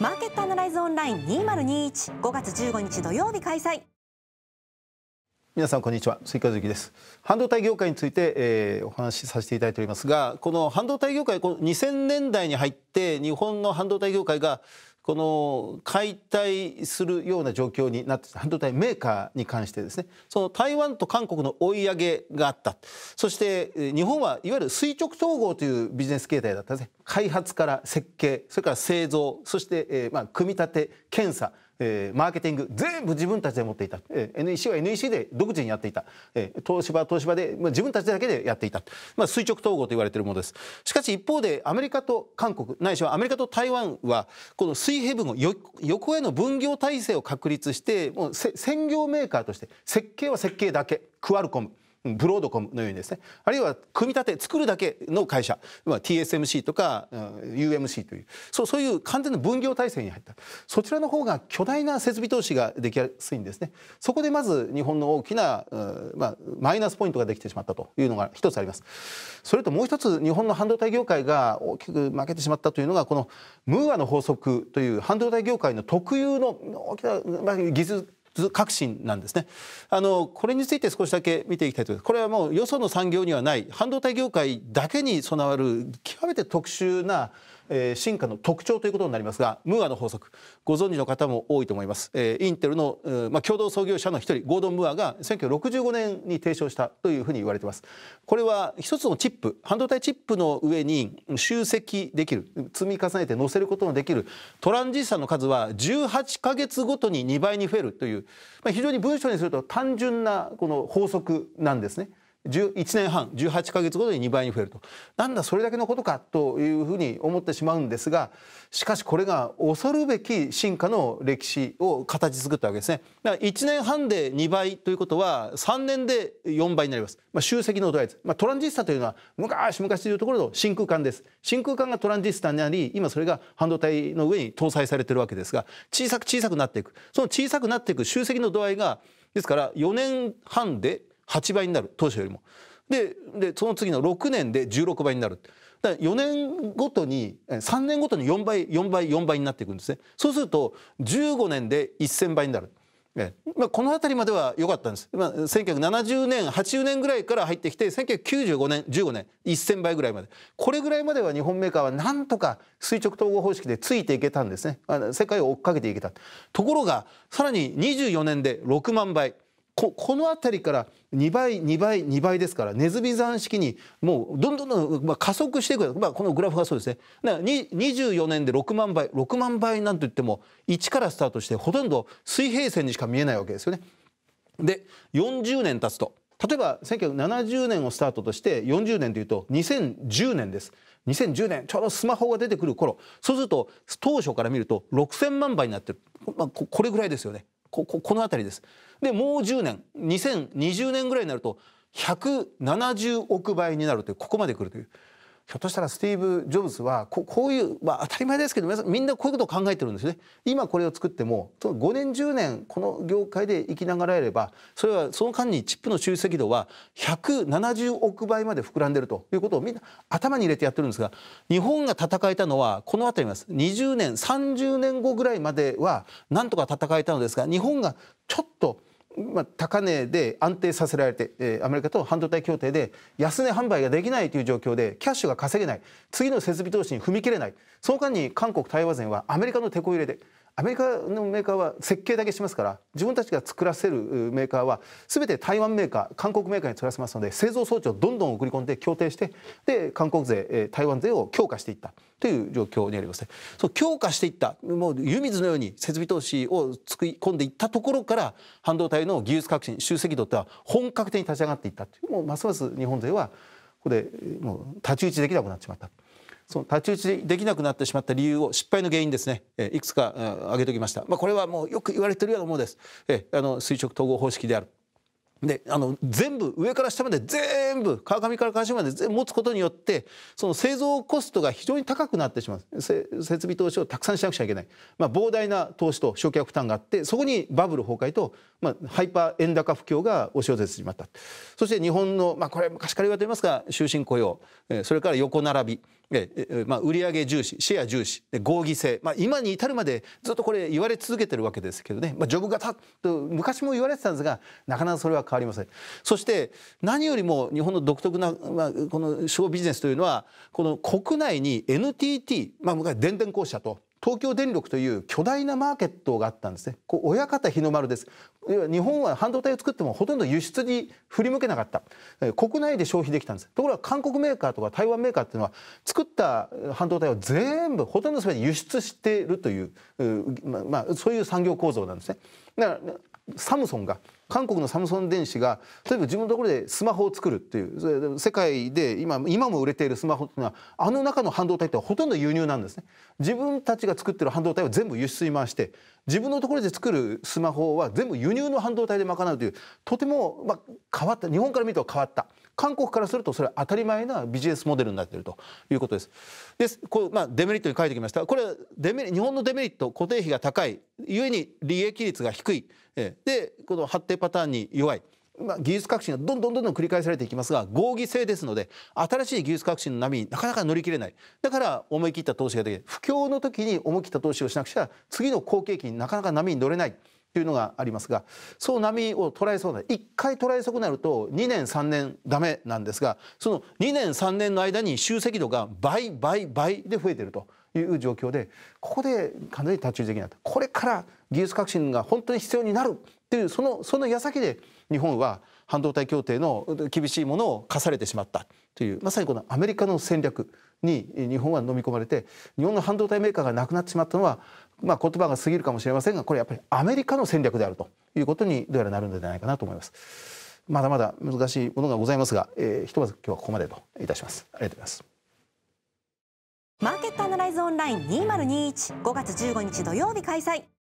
マーケットアナライズオンライン2 0二一五月十五日土曜日開催皆さんこんにちは水川月です半導体業界について、えー、お話しさせていただいておりますがこの半導体業界この二千年代に入って日本の半導体業界がこの解体するような状況になって半導体メーカーに関してですねその台湾と韓国の追い上げがあったそして日本はいわゆる垂直統合というビジネス形態だったんですね開発から設計それから製造そして、えー、まあ組み立て検査えー、マーケティング全部自分たちで持っていた、えー、NEC は NEC で独自にやっていた、えー、東芝東芝で、まあ、自分たちだけでやっていた、まあ、垂直統合と言われているものですしかし一方でアメリカと韓国ないしはアメリカと台湾はこの水平分を横への分業体制を確立してもう専業メーカーとして設計は設計だけクアルコムブロードコムのようにですねあるいは組み立て作るだけの会社、まあ、TSMC とか、UMC というそうそういう完全な分業体制に入ったそちらの方が巨大な設備投資ができやすいんですねそこでまず日本の大きな、まあ、マイナスポイントができてしまったというのが一つありますそれともう一つ日本の半導体業界が大きく負けてしまったというのがこのムーアの法則という半導体業界の特有の大きな、技術革新なんですねあのこれについて少しだけ見ていきたいと思いますこれはもうよその産業にはない半導体業界だけに備わる極めて特殊なえー、進化の特徴ということになりますがムーアの法則ご存知の方も多いと思います、えー、インテルの、えー、まあ、共同創業者の一人ゴードン・ムーアが1965年に提唱したというふうに言われてますこれは一つのチップ半導体チップの上に集積できる積み重ねて載せることのできるトランジスタの数は18ヶ月ごとに2倍に増えるという、まあ、非常に文章にすると単純なこの法則なんですね。1年半18ヶ月ごとに2倍に増えるとなんだそれだけのことかというふうに思ってしまうんですがしかしこれが恐るべき進化の歴史を形作ったわけですねだから1年半で2倍ということは3年で4倍になります、まあ、集積のドライズ、まあ、トランジスタというのは昔昔というところの真空管です真空管がトランジスタになり今それが半導体の上に搭載されてるわけですが小さく小さくなっていくその小さくなっていく集積の度合いがですから4年半で8倍になる当初よりも。ででその次の6年で16倍になる。だ4年ごとに3年ごとに4倍4倍4倍になっていくんですね。そうすると15年で1,000倍になる。えまあ、この辺りまでは良かったんです、まあ、1970年80年ぐらいから入ってきて1995年15年1,000倍ぐらいまでこれぐらいまでは日本メーカーはなんとか垂直統合方式でついていけたんですねあの世界を追っかけていけたところがさらに24年で6万倍この辺りから2倍2倍2倍ですからネズミ算式にもうどんどんどん、まあ、加速していく、まあ、このグラフがそうですね24年で6万倍6万倍なんといっても1からスタートしてほとんど水平線にしか見えないわけですよね。で40年経つと例えば1970年をスタートとして40年というと2010年です2010年ちょうどスマホが出てくる頃そうすると当初から見ると6,000万倍になってる、まあ、これぐらいですよねこここの辺りです。でもう10年2020年ぐらいになると170億倍になるというここまで来るという。ひょっとしたらスティーブ・ジョブズはこういう、まあ、当たり前ですけど皆さんみんなこういうことを考えてるんですね。今これを作っても5年10年この業界で生きながらえればそれはその間にチップの集積度は170億倍まで膨らんでるということをみんな頭に入れてやってるんですが日本が戦えたのはこの辺りです20年30年後ぐらいまではなんとか戦えたのですが日本がちょっとまあ、高値で安定させられて、えー、アメリカと半導体協定で安値販売ができないという状況でキャッシュが稼げない次の設備投資に踏み切れないその間に韓国対話前はアメリカの手こ入れでアメリカのメーカーは設計だけしますから自分たちが作らせるメーカーは全て台湾メーカー韓国メーカーに作らせますので製造装置をどんどん送り込んで協定してで韓国税台湾税を強化していったという状況にありますね。そう強化していったもう湯水のように設備投資を作り込んでいったところから半導体の技術革新集積度っては本格的に立ち上がっていったというもうますます日本勢はここでもう太刀打ちできなくなってしまった。その太刀打ちできなくなってしまった理由を失敗の原因ですね、えいくつか挙げておきました、まあ、これはもうよく言われてるようなものです、えあの垂直統合方式であるであの全部上から下まで全部川上から川下まで全部持つことによってその製造コストが非常に高くなってしまう設備投資をたくさんしなくちゃいけない、まあ、膨大な投資と償却負担があってそこにバブル崩壊と、まあ、ハイパー円高不況が押し寄せてしまったそして日本の、まあ、これ昔から言われていますが終身雇用それから横並びえまあ、売上重視シェア重視合議制、まあ、今に至るまでずっとこれ言われ続けてるわけですけどね、まあ、ジョブ型と昔も言われてたんですがなかなかそれは変わりませんそして何よりも日本の独特な、まあ、このショービジネスというのはこの国内に NTT、まあ、昔電電公社と東京電力という巨大なマーケットがあったんですね。こう親方日の丸です。日本は半導体を作ってもほとんど輸出に振り向けなかった。国内で消費できたんです。ところが韓国メーカーとか台湾メーカーっていうのは作った半導体を全部ほとんど全て輸出しているという、まあ、そういう産業構造なんですね。だからサムソンが韓国のサムソン電子が例えば自分のところでスマホを作るっていう世界で今今も売れているスマホっていうのはあの中の半導体ってほとんど輸入なんですね。自分たちが作ってる半導体は全部輸出に回して自分のところで作るスマホは全部輸入の半導体で賄うというとても、まあ、変わった日本から見ると変わった韓国からするとそれは当たり前なビジネスモデルになっているということです。です。こうまあ、デメリットに書いてきました。これはデメリ日本のデメリット固定費が高いゆえに利益率が低い、えでこの発展パターンに弱い。まあ、技術革新がどんどんどんどん繰り返されていきますが合議制ですので新しい技術革新の波になかなか乗り切れないだから思い切った投資ができない不況の時に思い切った投資をしなくちゃ次の好景気になかなか波に乗れないというのがありますがその波を捉えそうな一回捉えそうくなると2年3年ダメなんですがその2年3年の間に集積度が倍倍倍で増えてるという状況でここでかなり立ち位置にななたこれから技術革新が本当に必要になるっていうそのその矢先で日本は半導体協定の厳しいものを課されてしまったというまさにこのアメリカの戦略に日本は飲み込まれて日本の半導体メーカーがなくなってしまったのはまあ、言葉が過ぎるかもしれませんがこれやっぱりアメリカの戦略であるということにどうやらなるんじゃないかなと思います。まだまだ難しいものがございますが、えー、ひとまず今日はここまでといたします。ありがとうございます。マーケットアナライズオンライン2021、5月15日土曜日開催。